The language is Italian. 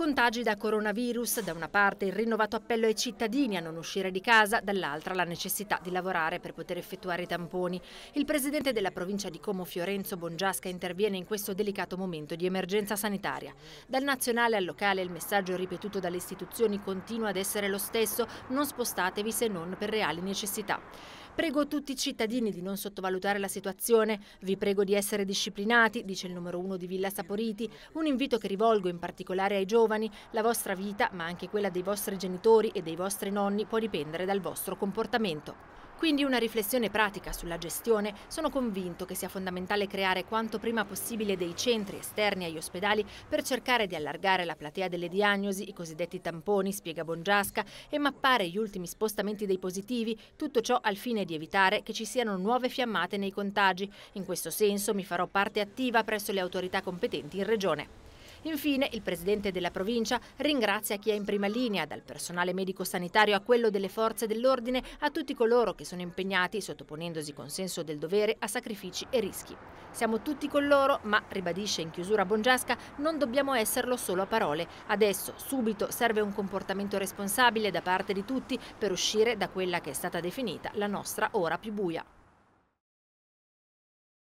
Contagi da coronavirus, da una parte il rinnovato appello ai cittadini a non uscire di casa, dall'altra la necessità di lavorare per poter effettuare i tamponi. Il presidente della provincia di Como, Fiorenzo Bongiasca, interviene in questo delicato momento di emergenza sanitaria. Dal nazionale al locale il messaggio ripetuto dalle istituzioni continua ad essere lo stesso, non spostatevi se non per reali necessità. Prego tutti i cittadini di non sottovalutare la situazione, vi prego di essere disciplinati, dice il numero uno di Villa Saporiti, un invito che rivolgo in particolare ai giovani giovani, la vostra vita, ma anche quella dei vostri genitori e dei vostri nonni, può dipendere dal vostro comportamento. Quindi una riflessione pratica sulla gestione, sono convinto che sia fondamentale creare quanto prima possibile dei centri esterni agli ospedali per cercare di allargare la platea delle diagnosi, i cosiddetti tamponi, spiega Bongiasca, e mappare gli ultimi spostamenti dei positivi, tutto ciò al fine di evitare che ci siano nuove fiammate nei contagi. In questo senso mi farò parte attiva presso le autorità competenti in Regione. Infine, il presidente della provincia ringrazia chi è in prima linea, dal personale medico-sanitario a quello delle forze dell'ordine, a tutti coloro che sono impegnati, sottoponendosi con senso del dovere, a sacrifici e rischi. Siamo tutti con loro, ma, ribadisce in chiusura Bongiasca, non dobbiamo esserlo solo a parole. Adesso, subito, serve un comportamento responsabile da parte di tutti per uscire da quella che è stata definita la nostra ora più buia.